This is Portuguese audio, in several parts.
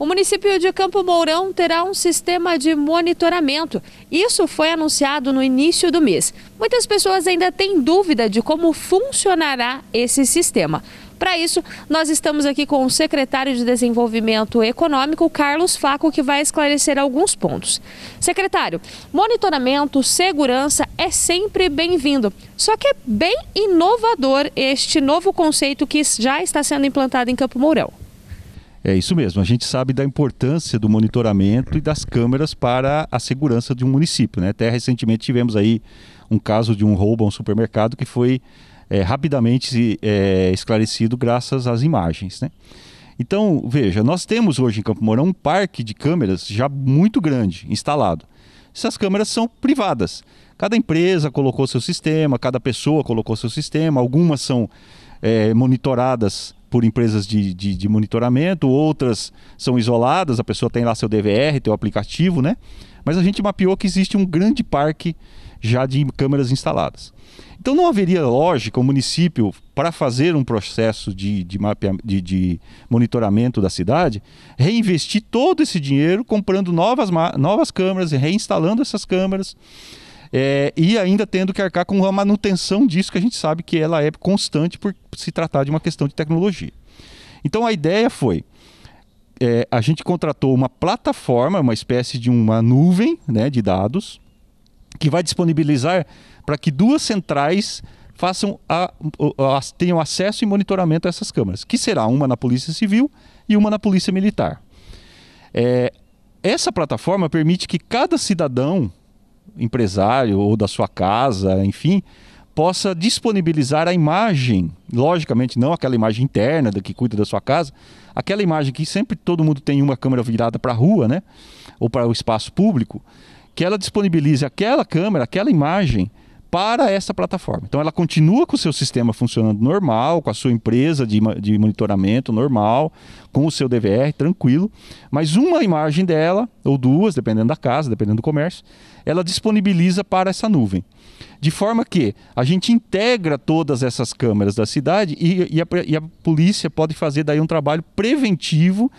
O município de Campo Mourão terá um sistema de monitoramento. Isso foi anunciado no início do mês. Muitas pessoas ainda têm dúvida de como funcionará esse sistema. Para isso, nós estamos aqui com o secretário de Desenvolvimento Econômico, Carlos Faco, que vai esclarecer alguns pontos. Secretário, monitoramento, segurança é sempre bem-vindo, só que é bem inovador este novo conceito que já está sendo implantado em Campo Mourão. É isso mesmo, a gente sabe da importância do monitoramento e das câmeras para a segurança de um município. Né? Até recentemente tivemos aí um caso de um roubo a um supermercado que foi é, rapidamente é, esclarecido graças às imagens. Né? Então, veja, nós temos hoje em Campo Mourão um parque de câmeras já muito grande instalado. Essas câmeras são privadas. Cada empresa colocou seu sistema, cada pessoa colocou seu sistema, algumas são é, monitoradas por empresas de, de, de, monitoramento, outras são isoladas, a pessoa tem lá seu DVR, teu aplicativo, né? Mas a gente mapeou que existe um grande parque já de câmeras instaladas. Então não haveria lógica o município, para fazer um processo de, de, de, de monitoramento da cidade, reinvestir todo esse dinheiro comprando novas, novas câmeras, reinstalando essas câmeras é, e ainda tendo que arcar com a manutenção disso, que a gente sabe que ela é constante por se tratar de uma questão de tecnologia. Então a ideia foi. É, a gente contratou uma plataforma, uma espécie de uma nuvem né, de dados, que vai disponibilizar para que duas centrais façam a, a, tenham acesso e monitoramento a essas câmeras, que será uma na Polícia Civil e uma na Polícia Militar. É, essa plataforma permite que cada cidadão empresário ou da sua casa, enfim, possa disponibilizar a imagem, logicamente não aquela imagem interna da que cuida da sua casa, aquela imagem que sempre todo mundo tem uma câmera virada para a rua, né? Ou para o espaço público, que ela disponibilize aquela câmera, aquela imagem para essa plataforma. Então ela continua com o seu sistema funcionando normal, com a sua empresa de, de monitoramento normal, com o seu DVR, tranquilo, mas uma imagem dela, ou duas, dependendo da casa, dependendo do comércio, ela disponibiliza para essa nuvem. De forma que a gente integra todas essas câmeras da cidade e, e, a, e a polícia pode fazer daí um trabalho preventivo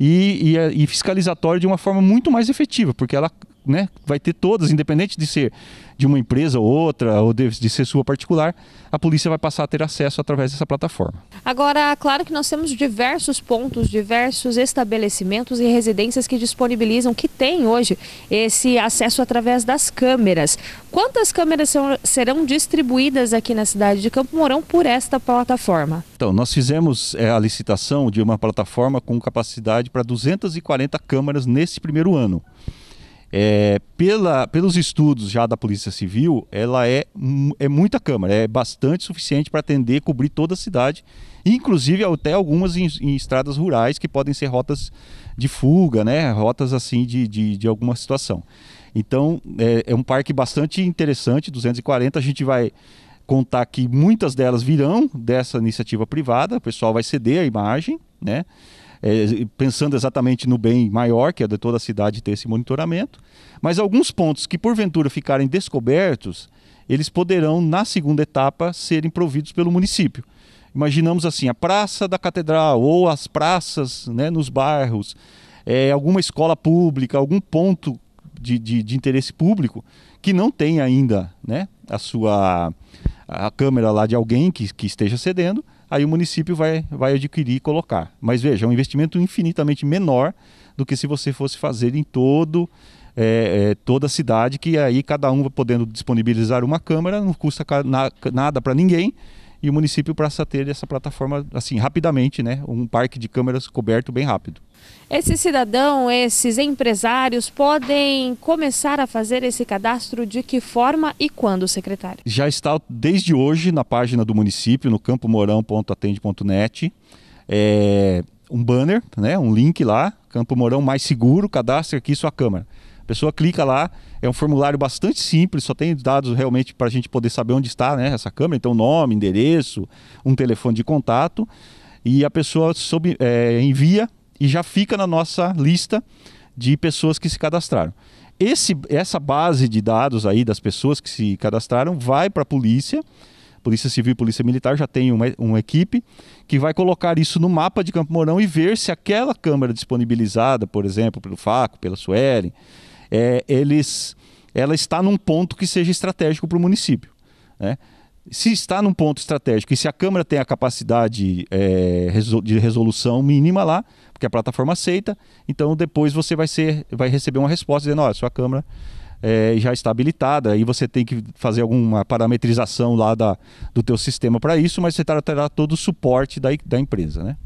e, e, e, fiscalizatório de uma forma muito mais efetiva, porque ela né, vai ter todas, independente de ser de uma empresa ou outra, ou de, de, ser sua particular, a polícia vai passar a ter acesso através dessa plataforma. Agora, claro que nós temos diversos pontos, diversos estabelecimentos e residências que disponibilizam, que têm hoje esse acesso através das câmeras. Quantas câmeras são, serão distribuídas aqui na cidade de Campo Mourão por esta plataforma? Então, nós fizemos é, a licitação de uma plataforma com capacidade para 240 câmeras nesse primeiro ano. É, pela, pelos estudos já da Polícia Civil, ela é, é muita câmara, é bastante suficiente para atender, cobrir toda a cidade, inclusive até algumas em, em, estradas rurais que podem ser rotas de fuga, né? rotas assim de, de, de alguma situação. Então é, é um parque bastante interessante, 240, a gente vai contar que muitas delas virão dessa iniciativa privada, o pessoal vai ceder a imagem, né? é, pensando exatamente no bem maior, que é de toda a cidade ter esse monitoramento, mas alguns pontos que porventura ficarem descobertos, eles poderão, na segunda etapa, serem providos pelo município. Imaginamos assim, a praça da catedral ou as praças né, nos bairros, é, alguma escola pública, algum ponto de, de, de, interesse público que não tem ainda né, a sua a câmera lá de alguém que, que esteja cedendo, aí o município vai, vai adquirir e colocar. Mas veja, é um investimento infinitamente menor do que se você fosse fazer em todo é, é, toda a cidade, que aí cada um podendo disponibilizar uma câmara, não custa na, nada para ninguém e o município passa a ter essa plataforma assim rapidamente, né? Um parque de câmeras coberto bem rápido. Esse cidadão, esses empresários podem começar a fazer esse cadastro de que forma e quando, secretário? Já está desde hoje na página do município, no campomorão.atende.net, é, um banner, né, um link lá, Campo Mourão mais seguro, cadastre aqui sua câmera. A pessoa clica lá, é um formulário bastante simples, só tem dados realmente para a gente poder saber onde está né, essa câmera, então nome, endereço, um telefone de contato, e a pessoa é, envia e já fica na nossa lista de pessoas que se cadastraram. Esse, essa base de dados aí das pessoas que se cadastraram vai para a polícia, Polícia Civil e Polícia Militar já tem uma, uma, equipe que vai colocar isso no mapa de Campo Mourão e ver se aquela câmera disponibilizada, por exemplo, pelo FACO, pela Suelen, é, eles, ela está num ponto que seja estratégico para o município. Né? Se está num ponto estratégico e se a Câmara tem a capacidade é, de resolução mínima lá, porque a plataforma aceita, então depois você vai, ser, vai receber uma resposta dizendo: olha, sua Câmara é, já está habilitada, aí você tem que fazer alguma parametrização lá da, do teu sistema para isso, mas você terá, todo o suporte da, da empresa, né?